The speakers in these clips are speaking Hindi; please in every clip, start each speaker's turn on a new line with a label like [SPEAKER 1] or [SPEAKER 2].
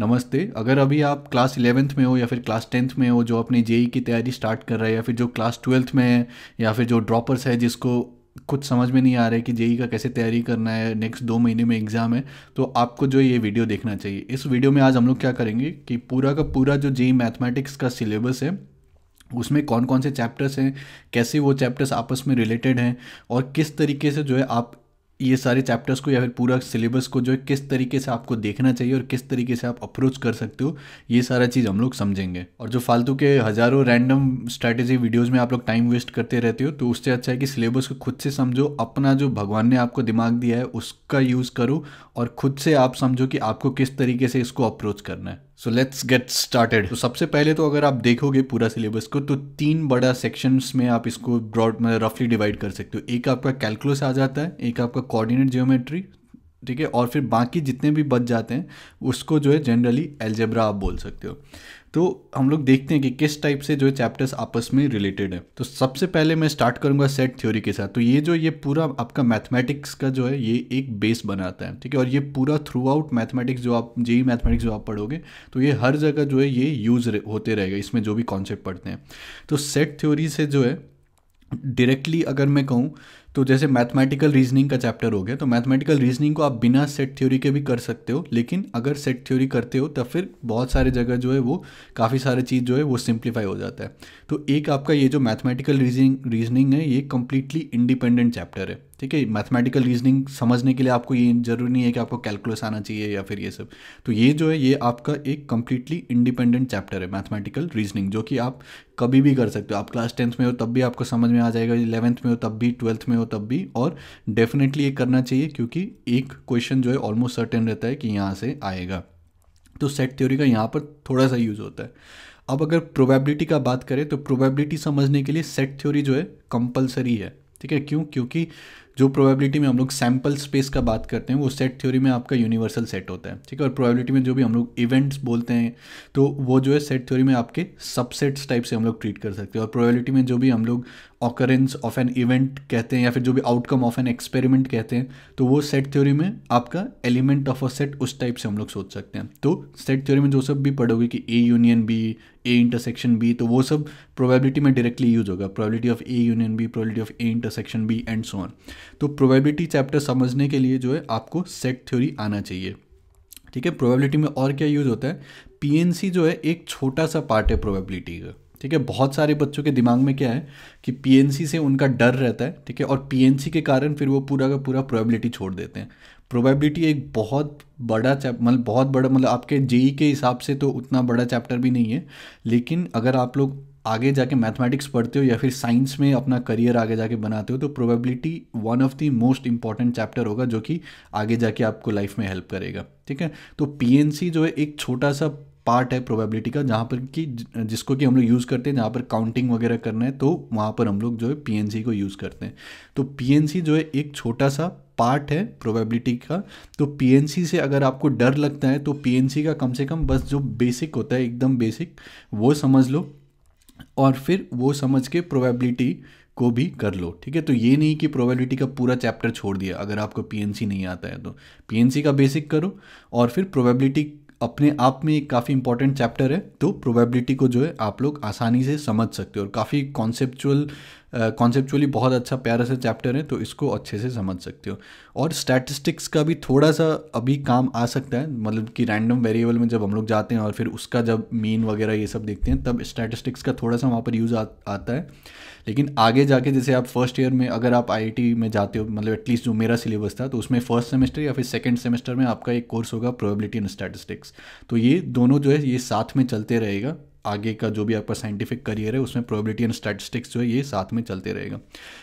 [SPEAKER 1] नमस्ते अगर अभी आप क्लास इलेवेंथ में हो या फिर क्लास टेंथ में हो जो अपनी जेई की तैयारी स्टार्ट कर रहे हैं या फिर जो क्लास ट्वेल्थ में है या फिर जो ड्रॉपर्स है जिसको कुछ समझ में नहीं आ रहा है कि जेई का कैसे तैयारी करना है नेक्स्ट दो महीने में एग्ज़ाम है तो आपको जो ये वीडियो देखना चाहिए इस वीडियो में आज हम लोग क्या करेंगे कि पूरा का पूरा जो जेई मैथमेटिक्स का सिलेबस है उसमें कौन कौन से चैप्टर्स हैं कैसे वो चैप्टर्स आपस में रिलेटेड हैं और किस तरीके से जो है आप ये सारे चैप्टर्स को या फिर पूरा सिलेबस को जो है किस तरीके से आपको देखना चाहिए और किस तरीके से आप अप्रोच कर सकते हो ये सारा चीज़ हम लोग समझेंगे और जो फालतू के हज़ारों रैंडम स्ट्रैटेजी वीडियोस में आप लोग टाइम वेस्ट करते रहते हो तो उससे अच्छा है कि सिलेबस को खुद से समझो अपना जो भगवान ने आपको दिमाग दिया है उसका यूज़ करो और खुद से आप समझो कि आपको किस तरीके से इसको अप्रोच करना है सो लेट्स गेट स्टार्टेड तो सबसे पहले तो अगर आप देखोगे पूरा सिलेबस को तो तीन बड़ा सेक्शंस में आप इसको ब्रॉड मतलब रफली डिवाइड कर सकते हो एक आपका कैलकुलस आ जाता है एक आपका कोऑर्डिनेट जियोमेट्री ठीक है और फिर बाकी जितने भी बच जाते हैं उसको जो है जनरली एल्जेब्रा आप बोल सकते हो तो हम लोग देखते हैं कि किस टाइप से जो चैप्टर्स आपस में रिलेटेड है तो सबसे पहले मैं स्टार्ट करूंगा सेट थ्योरी के साथ तो ये जो ये पूरा आपका मैथमेटिक्स का जो है ये एक बेस बनाता है ठीक है और ये पूरा थ्रू आउट मैथमेटिक्स जो आप जे मैथमेटिक्स जो आप पढ़ोगे तो ये हर जगह जो है ये यूज़ होते रहेगा इसमें जो भी कॉन्सेप्ट पढ़ते हैं तो सेट थ्योरी से जो है डायरेक्टली अगर मैं कहूँ तो जैसे मैथमेटिकल रीजनिंग का चैप्टर हो गया तो मैथमेटिकल रीजनिंग को आप बिना सेट थ्योरी के भी कर सकते हो लेकिन अगर सेट थ्योरी करते हो तो फिर बहुत सारे जगह जो है वो काफ़ी सारे चीज़ जो है वो सिंप्लीफाई हो जाता है तो एक आपका ये जो मैथमेटिकल रीजनिंग रीजनिंग है ये कम्प्लीटली इंडिपेंडेंट चैप्टर है ठीक है मैथमेटिकल रीजनिंग समझने के लिए आपको ये जरूरी नहीं है कि आपको कैलकुलस आना चाहिए या फिर ये सब तो ये जो है ये आपका एक कम्प्लीटली इंडिपेंडेंट चैप्टर है मैथमेटिकल रीजनिंग जो कि आप कभी भी कर सकते हो आप क्लास टेंथ में हो तब भी आपको समझ में आ जाएगा इलेवंथ में हो तब भी ट्वेल्थ में हो तब भी और डेफिनेटली ये करना चाहिए क्योंकि एक क्वेश्चन जो है ऑलमोस्ट सर्टेन रहता है कि यहाँ से आएगा तो सेट थ्योरी का यहाँ पर थोड़ा सा यूज़ होता है अब अगर प्रोबेबिलिटी का बात करें तो प्रोबेबिलिटी समझने के लिए सेट थ्योरी जो है कंपलसरी है ठीक है क्यों क्योंकि जो प्रोबेबिलिटी में हम लोग सैम्पल स्पेस का बात करते हैं वो सेट थ्योरी में आपका यूनिवर्सल सेट होता है ठीक है और प्रोबेबिलिटी में जो भी हम लोग इवेंट्स बोलते हैं तो वो जो है सेट थ्योरी में आपके सबसेट्स टाइप से हम लोग ट्रीट कर सकते हैं और प्रोबेबिलिटी में जो भी हम लोग ऑकरेंस ऑफ एन इवेंट कहते हैं या फिर जो भी आउटकम ऑफ एन एक्सपेरिमेंट कहते हैं तो वो सेट थ्योरी में आपका एलिमेंट ऑफ अ सेट उस टाइप से हम लोग सोच सकते हैं तो सेट थ्योरी में जो सब भी पढ़ोगे कि A union B A intersection B तो वो सब प्रोबेबिलिटी में डायरेक्टली यूज होगा probability of A union B probability of A intersection B and so on तो प्रोबेबिलिटी चैप्टर समझने के लिए जो है आपको सेट थ्योरी आना चाहिए ठीक है प्रोबेबिलिटी में और क्या यूज होता है पीएनसी जो है एक छोटा सा पार्ट है प्रोबेबिलिटी का ठीक है बहुत सारे बच्चों के दिमाग में क्या है कि पीएनसी से उनका डर रहता है ठीक है और पीएनसी के कारण फिर वो पूरा का पूरा प्रोबेबिलिटी छोड़ देते हैं प्रोबेबिलिटी एक बहुत बड़ा चैप मतलब बहुत बड़ा मतलब आपके जेई e के हिसाब से तो उतना बड़ा चैप्टर भी नहीं है लेकिन अगर आप लोग आगे जाके मैथमेटिक्स पढ़ते हो या फिर साइंस में अपना करियर आगे जाके बनाते हो तो probability one of the most important chapter होगा जो कि आगे जाके आपको लाइफ में हेल्प करेगा ठीक है तो पीएनसी जो है एक छोटा सा पार्ट है प्रोबेबिलिटी का जहाँ पर कि जिसको कि हम लोग यूज़ करते हैं जहाँ पर काउंटिंग वगैरह करना है तो वहाँ पर हम लोग जो है पी को यूज़ करते हैं तो पी जो है एक छोटा सा पार्ट है प्रोबेबिलिटी का तो पी से अगर आपको डर लगता है तो पी का कम से कम बस जो बेसिक होता है एकदम बेसिक वो समझ लो और फिर वो समझ के प्रोबेबिलिटी को भी कर लो ठीक है तो ये नहीं कि प्रोबेबिलिटी का पूरा चैप्टर छोड़ दिया अगर आपको पीएनसी नहीं आता है तो पीएनसी का बेसिक करो और फिर प्रोबेबिलिटी अपने आप में एक काफ़ी इंपॉर्टेंट चैप्टर है तो प्रोबेबिलिटी को जो है आप लोग आसानी से समझ सकते हो और काफ़ी कॉन्सेप्चुअल कॉन्सेप्चुअली बहुत अच्छा प्यारा सा चैप्टर है तो इसको अच्छे से समझ सकते हो और स्टैटिस्टिक्स का भी थोड़ा सा अभी काम आ सकता है मतलब कि रैंडम वेरिएबल में जब हम लोग जाते हैं और फिर उसका जब मीन वगैरह ये सब देखते हैं तब स्टैटिस्टिक्स का थोड़ा सा वहाँ पर यूज़ आ, आता है लेकिन आगे जाके जैसे आप फर्स्ट ईयर में अगर आप आई में जाते हो मतलब एटलीस्ट जो मेरा सिलेबस था तो उसमें फर्स्ट सेमेस्टर या फिर सेकेंड सेमेस्टर में आपका एक कोर्स होगा प्रोबेबिलिटी इन स्टैटिस्टिक्स तो ये दोनों जो है ये साथ में चलते रहेगा आगे का जो भी आपका साइंटिफिक करियर है उसमें प्रोबेबिलिटी एंड स्टैटिस्टिक्स जो है ये साथ में चलते रहेगा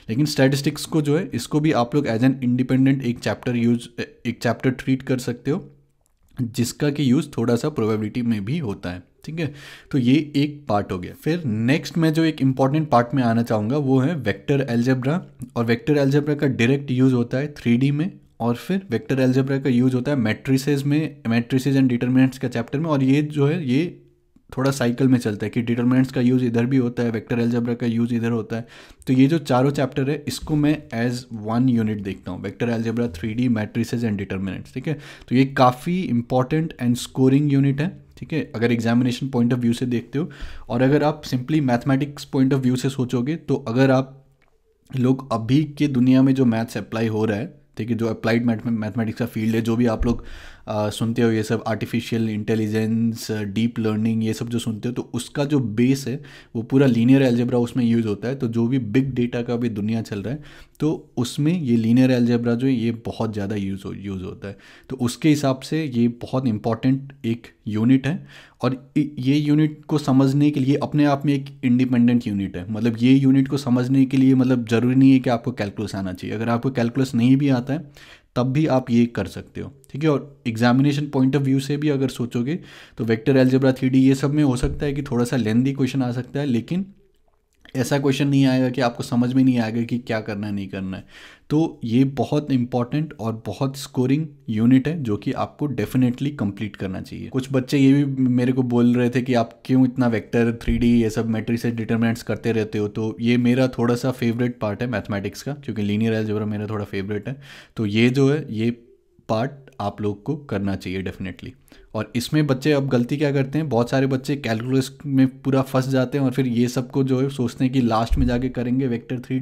[SPEAKER 1] लेकिन स्टैटिस्टिक्स को जो है इसको भी आप लोग एज एन इंडिपेंडेंट एक चैप्टर यूज एक चैप्टर ट्रीट कर सकते हो जिसका कि यूज़ थोड़ा सा प्रोबेबिलिटी में भी होता है ठीक है तो ये एक पार्ट हो गया फिर नेक्स्ट मैं जो एक इम्पॉर्टेंट पार्ट में आना चाहूँगा वो है वेक्टर एल्जेब्रा और वेक्टर एल्जेब्रा का डायरेक्ट यूज़ होता है थ्री में और फिर वेक्टर एल्जेब्रा का यूज़ होता है मैट्रिसेज में मैट्रिसेज एंड डिटर्मिनेंट्स का चैप्टर में और ये जो है ये थोड़ा साइकिल में चलता है कि डिटर्मिनेंट्स का यूज़ इधर भी होता है वेक्टर एल्जब्रा का यूज़ इधर होता है तो ये जो चारों चैप्टर है इसको मैं एज वन यूनिट देखता हूँ vector algebra three D matrices and determinants ठीक है तो ये काफ़ी इंपॉर्टेंट एंड स्कोरिंग यूनिट है ठीक है अगर एग्जामिनेशन पॉइंट ऑफ व्यू से देखते हो और अगर आप simply mathematics point of view से सोचोगे तो अगर आप लोग अभी के दुनिया में जो मैथ्स अप्लाई हो रहा है ठीक है जो अप्लाइड मैथमेटिक्स का फील्ड है जो भी आप लोग आ, सुनते हो ये सब आर्टिफिशियल इंटेलिजेंस डीप लर्निंग ये सब जो सुनते हो तो उसका जो बेस है वो पूरा लीनियर एल्जेब्रा उसमें यूज़ होता है तो जो भी बिग डेटा का भी दुनिया चल रहा है तो उसमें ये लीनियर एल्जेब्रा जो है ये बहुत ज़्यादा यूज़ हो यूज़ होता है तो उसके हिसाब से ये बहुत इंपॉर्टेंट एक यूनिट है और ये यूनिट को समझने के लिए अपने आप में एक इंडिपेंडेंट यूनिट है मतलब ये यूनिट को समझने के लिए मतलब ज़रूरी नहीं है कि आपको कैलकुलस आना चाहिए अगर आपको कैलकुलस नहीं भी आता है तब भी आप ये कर सकते हो ठीक है और एग्जामिनेशन पॉइंट ऑफ व्यू से भी अगर सोचोगे तो वेक्टर एल्जेब्रा थ्री ये सब में हो सकता है कि थोड़ा सा लेंदी क्वेश्चन आ सकता है लेकिन ऐसा क्वेश्चन नहीं आएगा कि आपको समझ में नहीं आएगा कि क्या करना है नहीं करना है तो ये बहुत इंपॉर्टेंट और बहुत स्कोरिंग यूनिट है जो कि आपको डेफिनेटली कंप्लीट करना चाहिए कुछ बच्चे ये भी मेरे को बोल रहे थे कि आप क्यों इतना वेक्टर थ्री ये सब से डिटर्मिनेंट्स करते रहते हो तो ये मेरा थोड़ा सा फेवरेट पार्ट है मैथमेटिक्स का क्योंकि लीनियर एल्जेब्रा मेरा थोड़ा फेवरेट है तो ये जो है ये पार्ट आप लोग को करना चाहिए डेफिनेटली और इसमें बच्चे अब गलती क्या करते हैं बहुत सारे बच्चे कैलकुलस में पूरा फंस जाते हैं और फिर ये सब को जो है सोचते हैं कि लास्ट में जाके करेंगे वेक्टर थ्री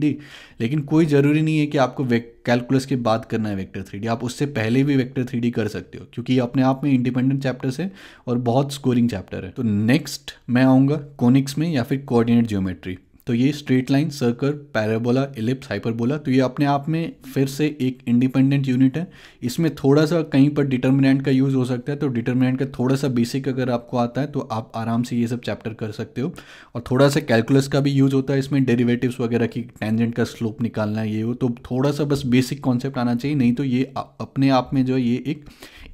[SPEAKER 1] लेकिन कोई ज़रूरी नहीं है कि आपको कैलकुलस के बाद करना है वेक्टर थ्री आप उससे पहले भी वेक्टर थ्री कर सकते हो क्योंकि ये अपने आप में इंडिपेंडेंट चैप्टर्स है और बहुत स्कोरिंग चैप्टर है तो नेक्स्ट मैं आऊँगा कोनिक्स में या फिर कोऑर्डिनेट जियोमेट्री तो ये straight line circle parabola ellipse hyperbola तो ये अपने आप में फिर से एक इंडिपेंडेंट यूनिट है इसमें थोड़ा सा कहीं पर डिटर्मिनेंट का यूज़ हो सकता है तो डिटर्मिनेंट का थोड़ा सा बेसिक अगर आपको आता है तो आप आराम से ये सब चैप्टर कर सकते हो और थोड़ा सा कैलकुलस का भी यूज़ होता है इसमें डेरीवेटिव्स वगैरह की टेंजेंट का स्लोप निकालना है ये हो तो थोड़ा सा बस बेसिक कॉन्सेप्ट आना चाहिए नहीं तो ये अपने आप में जो है ये एक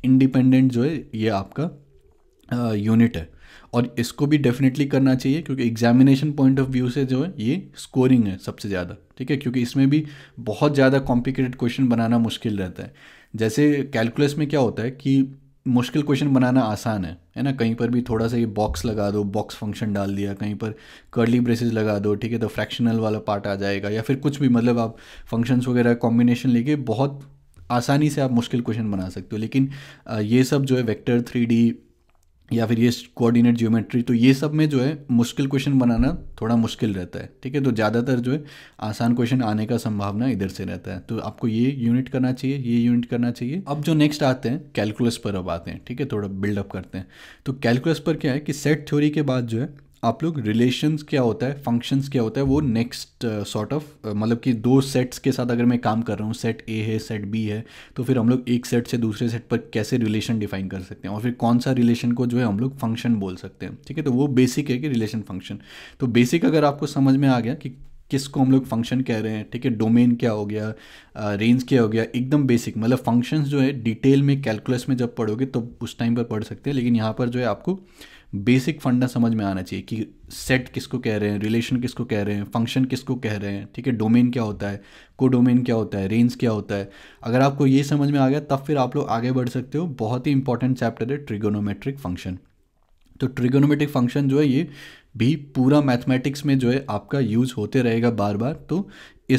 [SPEAKER 1] इंडिपेंडेंट जो है ये आपका यूनिट है और इसको भी डेफिनेटली करना चाहिए क्योंकि एग्जामिनेशन पॉइंट ऑफ व्यू से जो है ये स्कोरिंग है सबसे ज़्यादा ठीक है क्योंकि इसमें भी बहुत ज़्यादा कॉम्प्लिकेटेड क्वेश्चन बनाना मुश्किल रहता है जैसे कैलकुलस में क्या होता है कि मुश्किल क्वेश्चन बनाना आसान है है ना कहीं पर भी थोड़ा सा ये बॉक्स लगा दो बॉक्स फंक्शन डाल दिया कहीं पर कर्ली ब्रेसेस लगा दो ठीक है तो फ्रैक्शनल वाला पार्ट आ जाएगा या फिर कुछ भी मतलब आप फंक्शंस वगैरह कॉम्बिनेशन लेके बहुत आसानी से आप मुश्किल क्वेश्चन बना सकते हो लेकिन ये सब जो है वेक्टर थ्री या फिर ये कोऑर्डिनेट ज्योमेट्री तो ये सब में जो है मुश्किल क्वेश्चन बनाना थोड़ा मुश्किल रहता है ठीक है तो ज़्यादातर जो है आसान क्वेश्चन आने का संभावना इधर से रहता है तो आपको ये यूनिट करना चाहिए ये यूनिट करना चाहिए अब जो नेक्स्ट आते हैं कैलकुलस पर अब आते हैं ठीक है थोड़ा बिल्डअप करते हैं तो कैलकुलस पर क्या है कि सेट थ्योरी के बाद जो है आप लोग रिलेशंस क्या होता है फंक्शंस क्या होता है वो नेक्स्ट सॉर्ट ऑफ मतलब कि दो सेट्स के साथ अगर मैं काम कर रहा हूँ सेट ए है सेट बी है तो फिर हम लोग एक सेट से दूसरे सेट पर कैसे रिलेशन डिफाइन कर सकते हैं और फिर कौन सा रिलेशन को जो है हम लोग फंक्शन बोल सकते हैं ठीक है तो वो बेसिक है कि रिलेशन फंक्शन तो बेसिक अगर आपको समझ में आ गया कि किसको हम लोग फंक्शन कह रहे हैं ठीक है डोमेन क्या हो गया रेंज uh, क्या हो गया एकदम बेसिक मतलब फंक्शंस जो है डिटेल में कैलकुलस में जब पढ़ोगे तो उस टाइम पर पढ़ सकते हैं लेकिन यहाँ पर जो है आपको बेसिक फंडा समझ में आना चाहिए कि सेट किसको कह रहे हैं रिलेशन किसको कह रहे हैं फंक्शन किसको कह रहे हैं ठीक है डोमेन क्या होता है को डोमेन क्या होता है रेंज क्या होता है अगर आपको ये समझ में आ गया तब फिर आप लोग आगे बढ़ सकते हो बहुत ही इंपॉर्टेंट चैप्टर है ट्रिगोनोमेट्रिक फंक्शन तो ट्रिगोनोमेट्रिक फंक्शन जो है ये भी पूरा मैथमेटिक्स में जो है आपका यूज़ होते रहेगा बार बार तो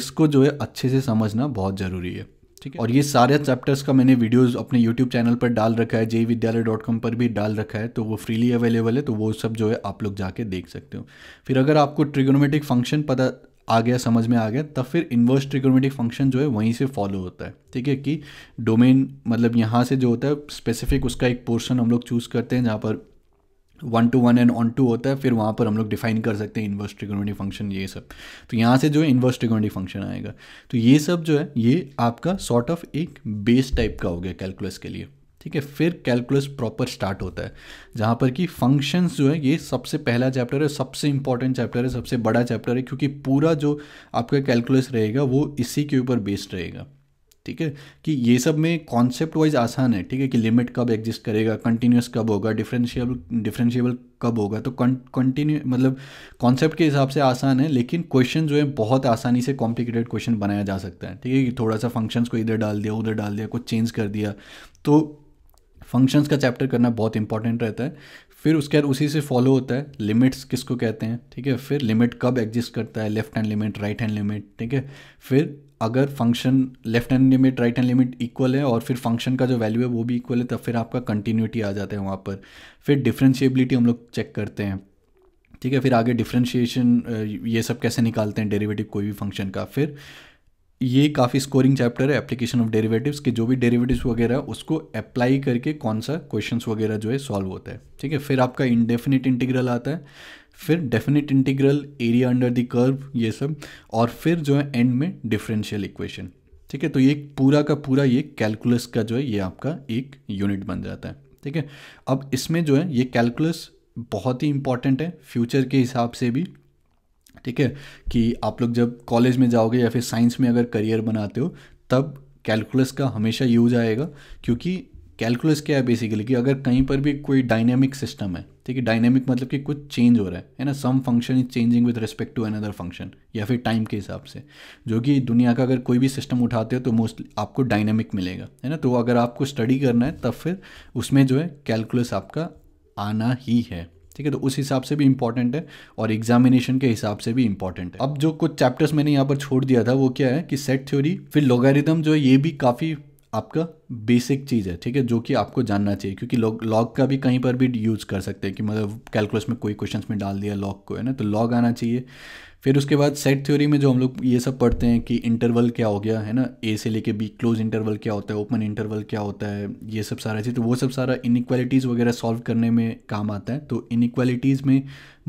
[SPEAKER 1] इसको जो है अच्छे से समझना बहुत ज़रूरी है ठीक है और ये सारे चैप्टर्स का मैंने वीडियोस अपने यूट्यूब चैनल पर डाल रखा है जे विद्यालय डॉट कॉम पर भी डाल रखा है तो वो फ्रीली अवेलेबल है तो वो सब जो है आप लोग जाके देख सकते हो फिर अगर आपको ट्रिगोनोमेटिक फंक्शन पता आ गया समझ में आ गया तब फिर इन्वर्स ट्रिगोनोमेटिक फंक्शन जो है वहीं से फॉलो होता है ठीक है कि डोमेन मतलब यहाँ से जो होता है स्पेसिफिक उसका एक पोर्शन हम लोग चूज़ करते हैं जहाँ पर one to one and onto होता है फिर वहाँ पर हम लोग डिफाइन कर सकते हैं इन्वर्स ट्रिगोनोमेट्री फंक्शन ये सब तो यहाँ से जो है इन्वर्स ट्रिगोनोमेट्री फंक्शन आएगा तो ये सब जो है ये आपका सॉर्ट ऑफ एक बेस टाइप का हो गया कैलकुलस के लिए ठीक है फिर कैलकुलस प्रॉपर स्टार्ट होता है जहाँ पर कि फंक्शंस जो है ये सबसे पहला चैप्टर है सबसे इंपॉर्टेंट चैप्टर है सबसे बड़ा चैप्टर है क्योंकि पूरा जो आपका कैलकुलस रहेगा वो इसी के ऊपर बेस्ड रहेगा ठीक है कि ये सब में कॉन्सेप्ट वाइज आसान है ठीक है कि लिमिट कब एग्जिस्ट करेगा कंटिन्यूस कब होगा डिफरेंशियबल डिफरेंशियबल कब होगा तो कंटिन्यू मतलब कॉन्सेप्ट के हिसाब से आसान है लेकिन क्वेश्चन जो है बहुत आसानी से कॉम्प्लिकेटेड क्वेश्चन बनाया जा सकता है ठीक है कि थोड़ा सा फंक्शंस को इधर डाल दिया उधर डाल दिया कुछ चेंज कर दिया तो फंक्शंस का चैप्टर करना बहुत इंपॉर्टेंट रहता है फिर उसके बाद उसी से फॉलो होता है लिमिट्स किसको कहते हैं ठीक है फिर लिमिट कब एग्जिस्ट करता है left hand limit right hand limit ठीक है फिर अगर function left hand limit right hand limit equal है और फिर फंक्शन का जो वैल्यू है वो भी इक्वल है तब फिर आपका कंटिन्यूटी आ जाता है वहाँ पर फिर डिफ्रेंशिएबिलिटी हम लोग चेक करते हैं ठीक है फिर आगे डिफ्रेंशिएशन ये सब कैसे निकालते हैं डेरिवेटिव कोई भी फंक्शन का फिर ये काफ़ी स्कोरिंग चैप्टर है एप्लीकेशन ऑफ डेरिवेटिव्स के जो भी डेरिवेटिव्स वगैरह उसको अप्लाई करके कौन सा क्वेश्चंस वगैरह जो है सॉल्व होता है ठीक है फिर आपका इनडेफिनिट इंटीग्रल आता है फिर definite integral area under the curve ये सब और फिर जो है एंड में डिफरेंशियल इक्वेशन ठीक है तो ये पूरा का पूरा ये कैलकुलस का जो है ये आपका एक यूनिट बन जाता है ठीक है अब इसमें जो है ये कैलकुलस बहुत ही इंपॉर्टेंट है फ्यूचर के हिसाब से भी ठीक है कि आप लोग जब कॉलेज में जाओगे या फिर साइंस में अगर करियर बनाते हो तब कैलकुलस का हमेशा यूज आएगा क्योंकि कैलकुलस क्या है बेसिकली कि अगर कहीं पर भी कोई डायनेमिक सिस्टम है ठीक है डायनेमिक मतलब कि कुछ चेंज हो रहा है है ना some function is changing with respect to another function या फिर टाइम के हिसाब से जो कि दुनिया का अगर कोई भी सिस्टम उठाते हो तो मोस्टली आपको डायनेमिक मिलेगा है ना तो अगर आपको स्टडी करना है तब फिर उसमें जो है कैलकुलस आपका आना ही है ठीक है तो उस हिसाब से भी इंपॉर्टेंट है और एग्जामिनेशन के हिसाब से भी इंपॉर्टेंट है अब जो कुछ चैप्टर्स मैंने यहाँ पर छोड़ दिया था वो क्या है कि सेट थ्योरी फिर लोगारिदम जो है ये भी काफ़ी आपका बेसिक चीज़ है ठीक है जो कि आपको जानना चाहिए क्योंकि लॉग लॉग का भी कहीं पर भी यूज़ कर सकते हैं कि मतलब कैलकुलस में कोई क्वेश्चंस में डाल दिया लॉग को है ना तो लॉग आना चाहिए फिर उसके बाद सेट थ्योरी में जो हम लोग ये सब पढ़ते हैं कि इंटरवल क्या हो गया है ना ए से लेके बी क्लोज इंटरवल क्या होता है ओपन इंटरवल क्या होता है ये सब सारा चीज़ तो वो सब सारा इनक्वालिटीज़ वगैरह सॉल्व करने में काम आता है तो इनक्वालिटीज़ में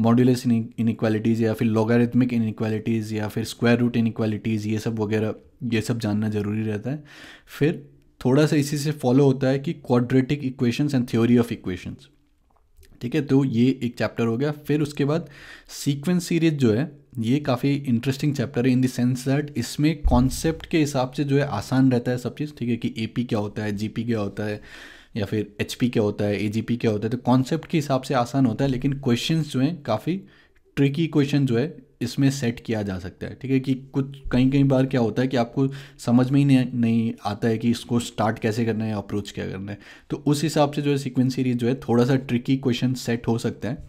[SPEAKER 1] मॉड्यूलस इनिक्वालिटीज़ या फिर लॉगारिथमिक इनक्वालिटीज़ या फिर स्क्वायर रूट इनिक्वालिटीज़ ये सब वगैरह ये सब जानना ज़रूरी रहता है फिर थोड़ा सा इसी से फॉलो होता है कि quadratic equations and theory of equations ठीक है तो ये एक चैप्टर हो गया फिर उसके बाद सीक्वेंस सीरीज जो है ये काफ़ी इंटरेस्टिंग चैप्टर है इन देंस सेंस दैट इसमें कॉन्सेप्ट के हिसाब से जो है आसान रहता है सब चीज़ ठीक है कि ए क्या होता है जी क्या होता है या फिर एच क्या होता है ए क्या होता है तो कॉन्सेप्ट के हिसाब से आसान होता है लेकिन क्वेश्चन जो हैं काफ़ी ट्रिकी क्वेश्चन जो है इसमें सेट किया जा सकता है ठीक है कि कुछ कहीं कहीं बार क्या होता है कि आपको समझ में ही नहीं, नहीं आता है कि इसको स्टार्ट कैसे करना है अप्रोच क्या करना है तो उस हिसाब से जो है सिक्वेंस सीरीज जो है थोड़ा सा ट्रिकी क्वेश्चन सेट हो सकता है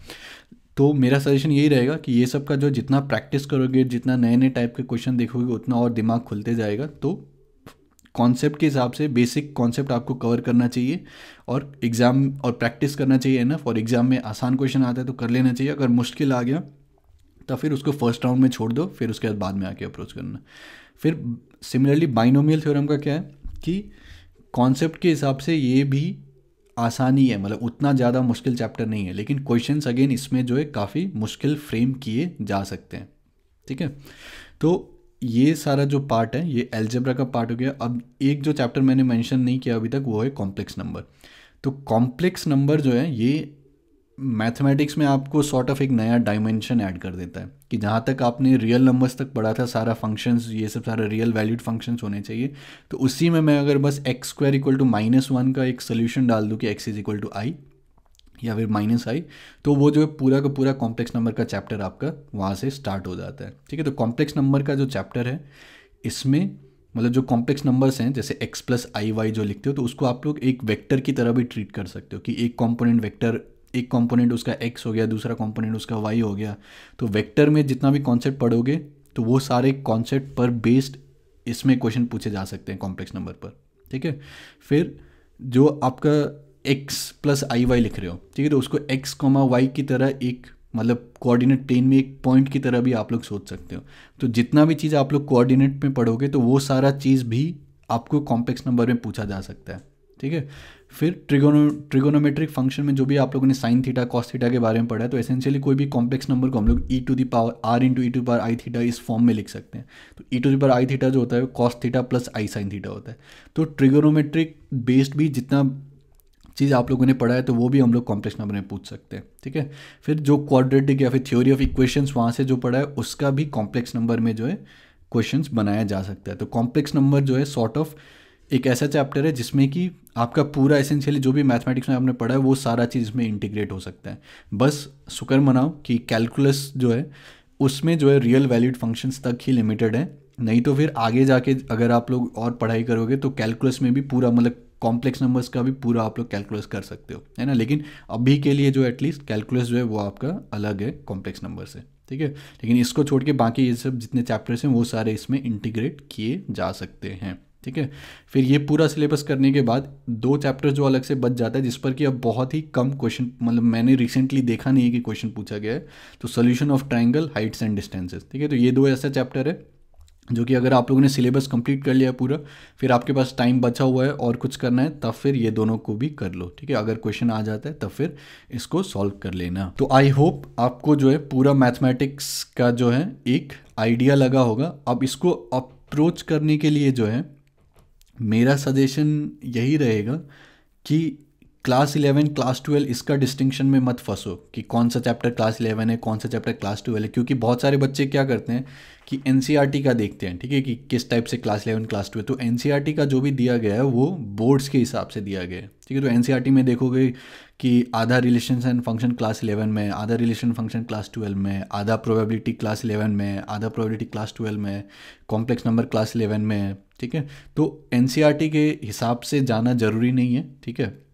[SPEAKER 1] तो मेरा सजेशन यही रहेगा कि ये सब का जो जितना प्रैक्टिस करोगे जितना नए नए टाइप के क्वेश्चन देखोगे उतना और दिमाग खुलते जाएगा तो कॉन्सेप्ट के हिसाब से बेसिक कॉन्सेप्ट आपको कवर करना चाहिए और एग्ज़ाम और प्रैक्टिस करना चाहिए ना फॉर एग्ज़ाम में आसान क्वेश्चन आता है तो कर लेना चाहिए अगर मुश्किल आ गया तो फिर उसको फर्स्ट राउंड में छोड़ दो फिर उसके बाद बाद में आके अप्रोच करना फिर सिमिलरली बाइनोमियल थ्योरम का क्या है कि कॉन्सेप्ट के हिसाब से ये भी आसानी है मतलब उतना ज़्यादा मुश्किल चैप्टर नहीं है लेकिन क्वेश्चंस अगेन इसमें जो है काफ़ी मुश्किल फ्रेम किए जा सकते हैं ठीक है तो ये सारा जो पार्ट है ये एल्जेब्रा का पार्ट हो गया अब एक जो चैप्टर मैंने मेंशन नहीं किया अभी तक वो है कॉम्प्लेक्स नंबर तो कॉम्प्लेक्स नंबर जो है ये मैथमेटिक्स में आपको सॉर्ट ऑफ एक नया डायमेंशन ऐड कर देता है कि जहाँ तक आपने रियल नंबर्स तक पढ़ा था सारा फंक्शंस ये सब सारा रियल वैल्यूड फंक्शंस होने चाहिए तो उसी में मैं अगर बस x square equal to minus one का एक सोल्यूशन डाल दूँ कि x is equal to i या फिर माइनस आई तो वो जो है पूरा का पूरा कॉम्प्लेक्स नंबर का चैप्टर आपका वहाँ से स्टार्ट हो जाता है ठीक है तो कॉम्प्लेक्स नंबर का जो चैप्टर है इसमें मतलब जो कॉम्प्लेक्स नंबर्स हैं जैसे x प्लस आई वाई जो लिखते हो तो उसको आप लोग एक वेक्टर की तरह भी ट्रीट कर सकते हो कि एक कंपोनेंट वेक्टर एक कंपोनेंट उसका एक्स हो गया दूसरा कंपोनेंट उसका वाई हो गया तो वेक्टर में जितना भी कॉन्सेप्ट पढ़ोगे तो वो सारे कॉन्सेप्ट पर बेस्ड इसमें क्वेश्चन पूछे जा सकते हैं कॉम्प्लेक्स नंबर पर ठीक है फिर जो आपका एक्स प्लस आई वाई लिख रहे हो ठीक है तो उसको एक्स कॉमा वाई की तरह एक मतलब कोऑर्डिनेट टेन में एक पॉइंट की तरह भी आप लोग सोच सकते हो तो जितना भी चीज़ आप लोग कोऑर्डिनेट में पढ़ोगे तो वो सारा चीज़ भी आपको कॉम्प्लेक्स नंबर में पूछा जा सकता है ठीक है फिर ट्रिगोनो ट्रिगोनोमेट्रिक फंक्शन में जो भी आप लोगों ने साइन थीटा कॉस थीटा के बारे में पढ़ा है तो एसेंशियली कोई भी कॉम्प्लेक्स नंबर को हम लोग e to the power r into e to power i theta इस फॉर्म में लिख सकते हैं तो e to the power i theta जो होता है cos theta plus i sine theta होता है तो ट्रिगोनोमेट्रिक बेस्ड भी जितना चीज़ आप लोगों ने पढ़ा है तो वो भी हम लोग कॉम्प्लेक्स नंबर में पूछ सकते हैं ठीक है फिर जो क्वाड्रेटिक या फिर थ्योरी ऑफ इक्वेशंस वहाँ से जो पढ़ा है उसका भी कॉम्प्लेक्स नंबर में जो है क्वेश्चंस बनाया जा सकता है तो कॉम्प्लेक्स नंबर जो है सॉर्ट ऑफ एक ऐसा चैप्टर है जिसमें कि आपका पूरा एसेंशियली जो भी मैथमेटिक्स में आपने पढ़ा है वो सारा चीज़ इसमें इंटीग्रेट हो सकता है बस शुक्र मनाओ कि कैलकुलस जो है उसमें जो है रियल वैल्यूड फंक्शंस तक ही लिमिटेड है नहीं तो फिर आगे जाके अगर आप लोग और पढ़ाई करोगे तो कैलकुलस में भी पूरा मतलब कॉम्प्लेक्स नंबर्स का भी पूरा आप लोग कैलकुलस कर सकते हो है ना लेकिन अभी के लिए जो एटलीस्ट कैलकुलस जो है वो आपका अलग है कॉम्प्लेक्स नंबर से ठीक है लेकिन इसको छोड़ के बाकी ये सब जितने चैप्टर्स हैं वो सारे इसमें इंटीग्रेट किए जा सकते हैं ठीक है फिर ये पूरा सिलेबस करने के बाद दो चैप्टर जो अलग से बच जाता है जिस पर कि अब बहुत ही कम क्वेश्चन मतलब मैंने रिसेंटली देखा नहीं है कि क्वेश्चन पूछा गया है तो solution of triangle heights and distances ठीक है तो ये दो ऐसा चैप्टर है जो कि अगर आप लोगों ने सिलेबस कंप्लीट कर लिया पूरा फिर आपके पास टाइम बचा हुआ है और कुछ करना है तब फिर ये दोनों को भी कर लो ठीक है अगर क्वेश्चन आ जाता है तब फिर इसको सॉल्व कर लेना तो आई होप आपको जो है पूरा मैथमेटिक्स का जो है एक आइडिया लगा होगा अब इसको अप्रोच करने के लिए जो है मेरा सजेशन यही रहेगा कि क्लास इलेवन क्लास ट्वेल्व इसका डिस्टिंक्शन में मत फंसो कि कौन सा चैप्टर क्लास इलेवन है कौन सा चैप्टर क्लास ट्वेल्व है क्योंकि बहुत सारे बच्चे क्या करते हैं कि एन e का देखते हैं ठीक है कि किस टाइप से क्लास इलेवन क्लास ट्वेल्व तो एन e का जो भी दिया गया है वो बोर्ड्स के हिसाब से दिया गया है ठीक है तो एन e में देखोगे कि आधा relation and function class eleven में आधा रिलेशन फंक्शन क्लास ट्वेल्व में आधा प्रोबेबिलिटी क्लास इलेवन में आधा प्रोबेबिलिटी क्लास ट्वेल्व में कॉम्प्लेक्स नंबर क्लास इलेवन में ठीक है तो एन के हिसाब से जाना ज़रूरी नहीं है ठीक है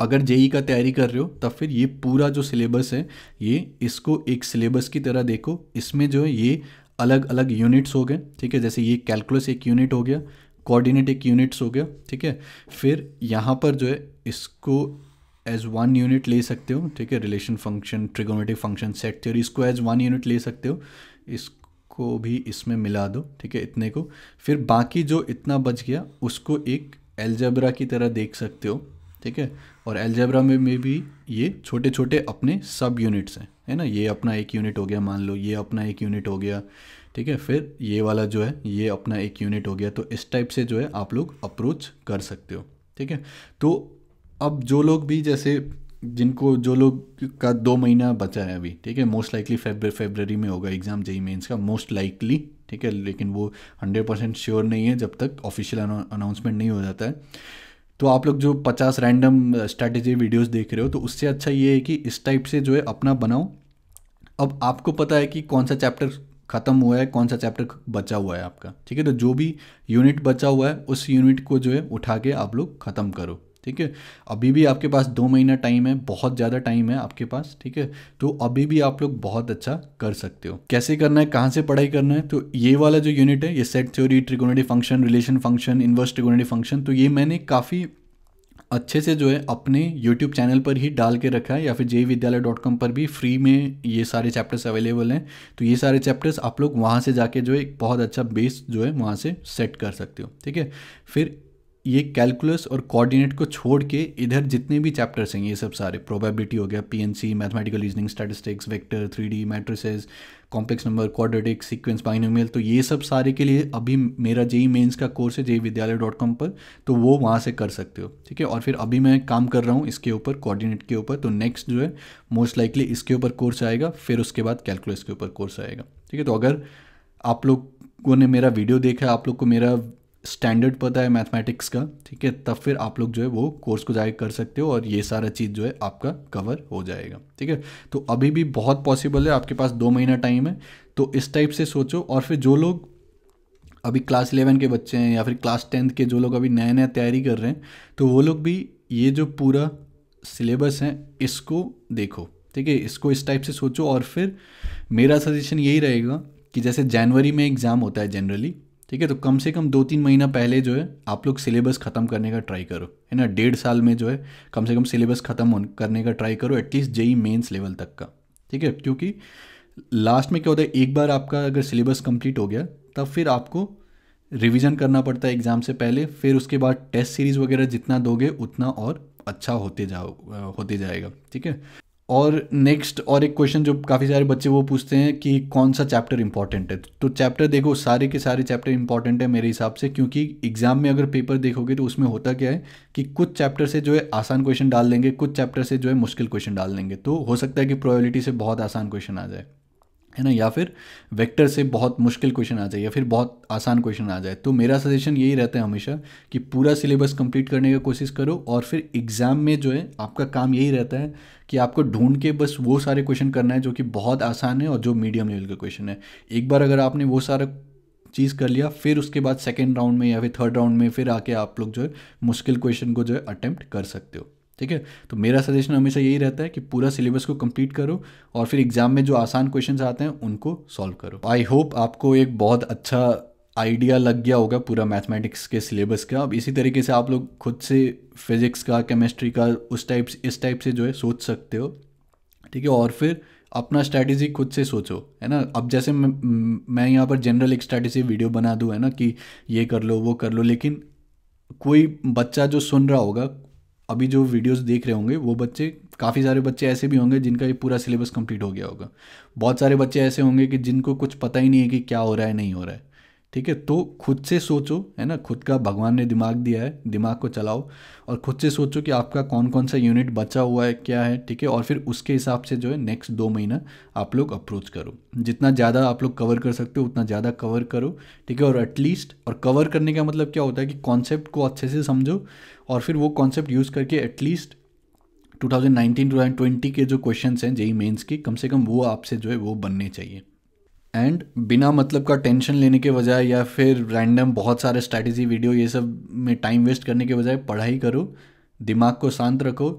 [SPEAKER 1] अगर जेई का तैयारी कर रहे हो तब फिर ये पूरा जो सिलेबस है ये इसको एक सिलेबस की तरह देखो इसमें जो है ये अलग अलग यूनिट्स हो गए ठीक है जैसे ये कैलकुलस एक यूनिट हो गया कोऑर्डिनेट एक यूनिट्स हो गया ठीक है फिर यहाँ पर जो है इसको एज वन यूनिट ले सकते हो ठीक है relation function trigonometric function set theory इसको एज वन यूनिट ले सकते हो इसको भी इसमें मिला दो ठीक है इतने को फिर बाकी जो इतना बच गया उसको एक एल्जबरा की तरह देख सकते हो ठीक है और एल्जेब्रा में, में भी ये छोटे छोटे अपने सब यूनिट्स हैं है ना ये अपना एक यूनिट हो गया मान लो ये अपना एक यूनिट हो गया ठीक है फिर ये वाला जो है ये अपना एक यूनिट हो गया तो इस टाइप से जो है आप लोग अप्रोच कर सकते हो ठीक है तो अब जो लोग भी जैसे जिनको जो लोग का दो महीना बचा है अभी ठीक है मोस्ट लाइकली फेबर में होगा एग्ज़ाम जेई मेन्स का मोस्ट लाइकली ठीक है लेकिन वो हंड्रेड परसेंट श्योर नहीं है जब तक ऑफिशियल अनाउंसमेंट नहीं हो जाता है तो आप लोग जो पचास रैंडम स्ट्रैटेजी वीडियोस देख रहे हो तो उससे अच्छा ये है कि इस टाइप से जो है अपना बनाओ अब आपको पता है कि कौन सा चैप्टर ख़त्म हुआ है कौन सा चैप्टर बचा हुआ है आपका ठीक है तो जो भी यूनिट बचा हुआ है उस यूनिट को जो है उठा के आप लोग ख़त्म करो ठीक है अभी भी आपके पास दो महीना टाइम है बहुत ज़्यादा टाइम है आपके पास ठीक है तो अभी भी आप लोग बहुत अच्छा कर सकते हो कैसे करना है कहाँ से पढ़ाई करना है तो ये वाला जो यूनिट है ये set theory trigonometric function relation function inverse trigonometric function तो ये मैंने काफ़ी अच्छे से जो है अपने YouTube चैनल पर ही डाल के रखा है या फिर जे विद्यालय डॉट कॉम पर भी फ्री में ये सारे चैप्टर्स अवेलेबल हैं तो ये सारे चैप्टर्स आप लोग वहाँ से जाके जो है एक बहुत अच्छा बेस जो है वहाँ से सेट कर सकते हो ठीक है फिर ये कैलकुलस और कोऑर्डिनेट को छोड़ के इधर जितने भी चैप्टर्स हैं ये सब सारे प्रोबेबिलिटी हो गया PNC mathematical reasoning statistics vector three matrices complex number quadratic sequence binomial तो ये सब सारे के लिए अभी मेरा जेई मेन्स का कोर्स है जेई विद्यालय डॉट कॉम पर तो वो वहाँ से कर सकते हो ठीक है और फिर अभी मैं काम कर रहा हूँ इसके ऊपर कोऑर्डिनेट के ऊपर तो नेक्स्ट जो है मोस्ट लाइकली इसके ऊपर कोर्स आएगा फिर उसके बाद कैलकुलस के ऊपर कोर्स आएगा ठीक है तो अगर आप लोगों ने मेरा वीडियो देखा आप लोग को मेरा स्टैंडर्ड पता है मैथमेटिक्स का ठीक है तब फिर आप लोग जो है वो कोर्स को जाए कर सकते हो और ये सारा चीज़ जो है आपका कवर हो जाएगा ठीक है तो अभी भी बहुत पॉसिबल है आपके पास दो महीना टाइम है तो इस टाइप से सोचो और फिर जो लोग अभी क्लास इलेवन के बच्चे हैं या फिर क्लास टेंथ के जो लोग अभी नया नया तैयारी कर रहे हैं तो वो लोग भी ये जो पूरा सिलेबस है इसको देखो ठीक है इसको इस टाइप से सोचो और फिर मेरा सजेशन यही रहेगा कि जैसे जनवरी में एग्ज़ाम होता है जनरली ठीक है तो कम से कम दो तीन महीना पहले जो है आप लोग सिलेबस ख़त्म करने का ट्राई करो है ना डेढ़ साल में जो है कम से कम सिलेबस ख़त्म करने का ट्राई करो एटलीस्ट जेई मेंस लेवल तक का ठीक है क्योंकि लास्ट में क्या होता है एक बार आपका अगर सिलेबस कंप्लीट हो गया तब फिर आपको रिविज़न करना पड़ता है एग्ज़ाम से पहले फिर उसके बाद टेस्ट सीरीज़ वगैरह जितना दोगे उतना और अच्छा होते जाओ होते जाएगा ठीक है और नेक्स्ट और एक क्वेश्चन जो काफ़ी सारे बच्चे वो पूछते हैं कि कौन सा चैप्टर इंपॉर्टेंट है तो चैप्टर देखो सारे के सारे चैप्टर इंपॉर्टेंट है मेरे हिसाब से क्योंकि एग्जाम में अगर पेपर देखोगे तो उसमें होता क्या है कि कुछ चैप्टर से जो है आसान क्वेश्चन डाल देंगे कुछ चैप्टर से जो है मुश्किल क्वेश्चन डाल देंगे तो हो सकता है कि प्रोबेबिलिटी से बहुत आसान क्वेश्चन आ जाए है ना या फिर वेक्टर से बहुत मुश्किल क्वेश्चन आ जाए या फिर बहुत आसान क्वेश्चन आ जाए तो मेरा सजेशन यही रहता है हमेशा कि पूरा सिलेबस कंप्लीट करने की कोशिश करो और फिर एग्ज़ाम में जो है आपका काम यही रहता है कि आपको ढूंढ के बस वो सारे क्वेश्चन करना है जो कि बहुत आसान है और जो मीडियम लेवल का क्वेश्चन है एक बार अगर आपने वो सारा चीज़ कर लिया फिर उसके बाद सेकेंड राउंड में या फिर थर्ड राउंड में फिर आके आप लोग जो है मुश्किल क्वेश्चन को जो है अटैम्प्ट कर सकते हो ठीक है तो मेरा सजेशन हमेशा यही रहता है कि पूरा सिलेबस को कंप्लीट करो और फिर एग्जाम में जो आसान क्वेश्चन आते हैं उनको सॉल्व करो आई होप आपको एक बहुत अच्छा आइडिया लग गया होगा पूरा मैथमेटिक्स के सिलेबस का अब इसी तरीके से आप लोग खुद से फिजिक्स का केमिस्ट्री का उस टाइप इस टाइप से जो है सोच सकते हो ठीक है और फिर अपना स्ट्रैटेजी खुद से सोचो है ना अब जैसे मैं मैं यहाँ पर जनरल एक स्ट्रैटेजी वीडियो बना दूँ है ना कि ये कर लो वो कर लो लेकिन कोई बच्चा जो सुन रहा होगा अभी जो वीडियोस देख रहे होंगे वो बच्चे काफ़ी सारे बच्चे ऐसे भी होंगे जिनका ये पूरा सिलेबस कंप्लीट हो गया होगा बहुत सारे बच्चे ऐसे होंगे कि जिनको कुछ पता ही नहीं है कि क्या हो रहा है नहीं हो रहा है ठीक है तो खुद से सोचो है ना खुद का भगवान ने दिमाग दिया है दिमाग को चलाओ और खुद से सोचो कि आपका कौन कौन सा यूनिट बचा हुआ है क्या है ठीक है और फिर उसके हिसाब से जो है नेक्स्ट दो महीना आप लोग अप्रोच करो जितना ज़्यादा आप लोग कवर कर सकते हो उतना ज़्यादा कवर करो ठीक है और एटलीस्ट और कवर करने का मतलब क्या होता है कि कॉन्सेप्ट को अच्छे से समझो और फिर वो कॉन्सेप्ट यूज़ करके एटलीस्ट 2019-2020 के जो क्वेश्चंस हैं जेई मेंस के कम से कम वो आपसे जो है वो बनने चाहिए एंड बिना मतलब का टेंशन लेने के बजाय या फिर रैंडम बहुत सारे स्ट्रैटेजी वीडियो ये सब में टाइम वेस्ट करने के बजाय पढ़ाई करो दिमाग को शांत रखो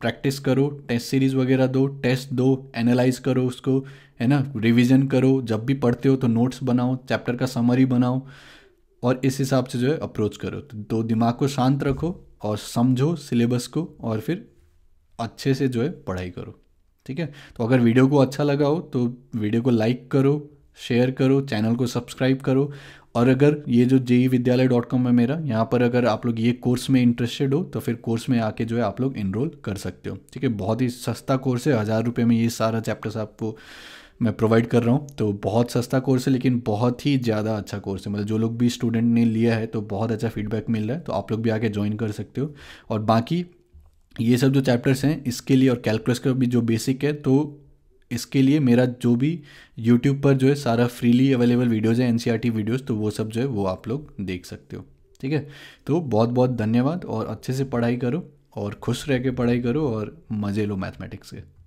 [SPEAKER 1] प्रैक्टिस करो टेस्ट सीरीज़ वगैरह दो टेस्ट दो एनालाइज करो उसको है ना रिवीजन करो जब भी पढ़ते हो तो नोट्स बनाओ चैप्टर का समरी बनाओ और इस हिसाब से जो है अप्रोच करो तो दिमाग को शांत रखो और समझो सिलेबस को और फिर अच्छे से जो है पढ़ाई करो ठीक है तो अगर वीडियो को अच्छा लगा हो तो वीडियो को लाइक करो शेयर करो चैनल को सब्सक्राइब करो और अगर ये जो J e Vidyalaya dot com है मेरा यहाँ पर अगर आप लोग ये कोर्स में इंटरेस्टेड हो तो फिर कोर्स में आके जो है आप लोग इनरोल कर सकते हो ठीक है बहुत ही सस्ता कोर्स है हज़ार रुपये में ये सारा चैप्टर्स आपको मैं प्रोवाइड कर रहा हूँ तो बहुत सस्ता कोर्स है लेकिन बहुत ही ज़्यादा अच्छा कोर्स है मतलब जो लोग भी स्टूडेंट ने लिया है तो बहुत अच्छा फीडबैक मिल रहा है तो आप लोग भी आके ज्वाइन कर सकते हो और बाकी ये सब जो चैप्टर्स हैं इसके लिए और कैलकुलस का भी जो बेसिक है तो इसके लिए मेरा जो भी यूट्यूब पर जो है सारा फ्रीली अवेलेबल वीडियोज़ है N C R T videos तो वो सब जो है वो आप लोग देख सकते हो ठीक है तो बहुत बहुत धन्यवाद और अच्छे से पढ़ाई करो और खुश रह के पढ़ाई करो और मज़े लो मैथमेटिक्स के